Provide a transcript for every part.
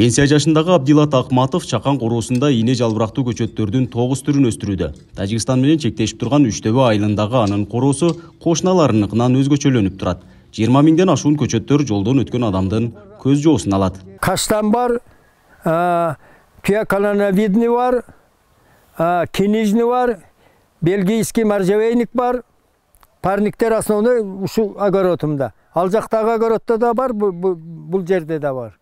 Енсия жашындағы Абдилат Ақматов Чақан қоросында ине жалбырақты көчөттөрдүн 9 түрін өстүрүүдө. Тажикстан менен чектешип турган Үштөбө айылындагы анын қоросу кошуналарыныкынан өзгөчөлөнүп турат. 20 миңден ашуун көчөттөр жолдон өткөн адамдын көз жоосун алат. Каштан бар, Пиакалановидный бар, Кинижный бар, белгийский маржавейник бар. Парниктер основной ушул огородымда. Ал жактагы огородто да бар, бул жерде да бар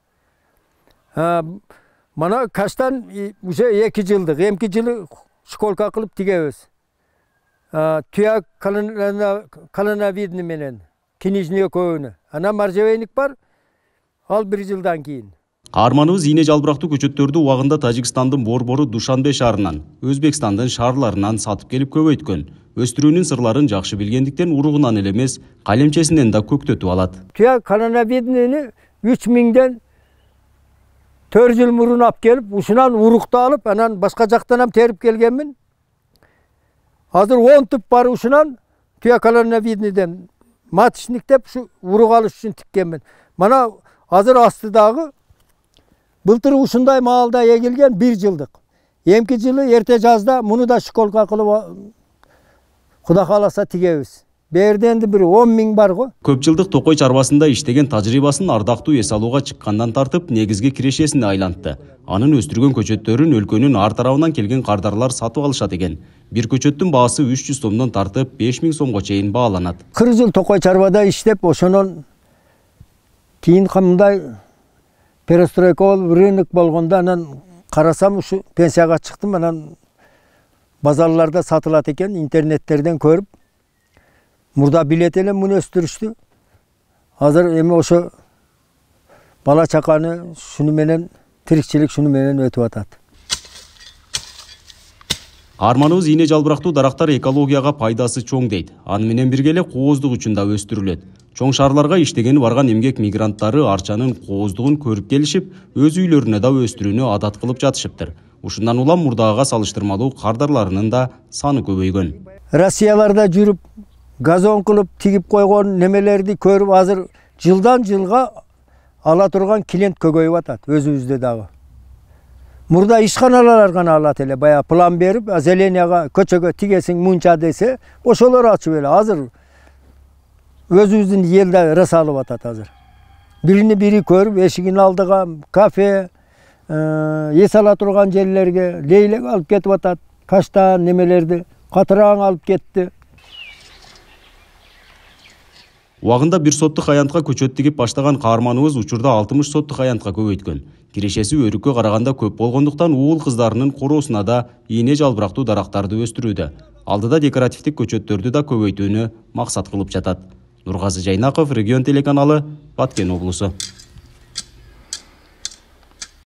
мына каштан уже эки жылдык эмки жылы школка кылып тигебиз туяк колоновидный менен книжный экөөнү анан маржевейник бар ал бир жылдан кийин каарманыбыз ийне жалбырактуу көчөттөрдү убагында тажикстандын борбору душанбе шаарынан өзбекстандын шаарларынан сатып келип көбөйткөн өстүрүүнүн сырларын жакшы билгендиктен уругунан эле эмес калемчесинен да көктөтүп алат туяк колоновидныйны үч миңден төрт жыл мұрын алып келіп ұшынан уруқты алып анан басқа жақтан ам теріп келгенмін азыр он түп бар ұшынан тұя колоновидныйден маточник деп ушу урук алыш үчүн тиккенмин мына азыр астыдағы былтыр ушундай маалда егілген бир жылдык эмки жылы ерте жазда муну да школка кылып кудай кааласа тигебиз берде енді бир он миң бар го көп жылдық токой чарбасында іштеген тажрыйбасын ардактуу эс алууга чыккандан тартып негизги кирешесине айлантты анын өстүргөн көчөттөрүн өлкөнүн ар тарабынан келген кардарлар сатып алышат экен бир көчөттүн баасы үч жүз сомдон тартып беш миң сомго чейин бааланат кырк жыл токой чарбада иштеп ошонон кийин мындай перестройка болуп рынок болгондо анан карасам ушу пенсияга чыктым анан базарларда сатылат экен интернеттерден көріп мурда билет эле муну өстүрүштү азыр эми ошо бала чаканы шуну менен тирикчилик шуну менен өтүп атат арманыбыз ийне жалбырактуу дарактар экологияга пайдасы чоң дейт аны менен бирге эле кооздук үчүн да өстүрүлөт чоң шаарларга иштегени барган эмгек мигранттары арчанын кооздугун көрүп келишип өз үйлөрүнө да өстүрүүнү адат кылып жатышыптыр ушундан улам мурдагыга салыштырмалуу кардарларынын да саны көбөйгөн россияларда жүрүп газон қылып тигіп қойған немелерді көріп азыр жылдан жылға ала тұрған клиент көбейіп жатады өзімізде дағы мурда ишканалар гана алат эле баягы план берип зеленияга көчөгө тигесиң мынча десе ошолор ачып эле азыр өзүбүздүн ырыс салып атат азыр бирини бири көрүп эшигин алдыга кафе э, эс ала турган жерлерге лейлек алып кетип атат каштан немелерди катыраң алып кетти Уағында бир соттук аянтка көчөт тигип баштаган ұчырда 60 алтымыш соттук аянтка көбөйткөн кирешеси өрүккө қарағанда көп болгондуктан уул кыздарынын короосуна да ене жалбырақты дарақтарды өстіруді. алдыда декоративтік көчөттөрдү да көбөйтүүнү мақсат қылып жатат Нұрғазы Жайнақов, регион телеканалы баткен облысы.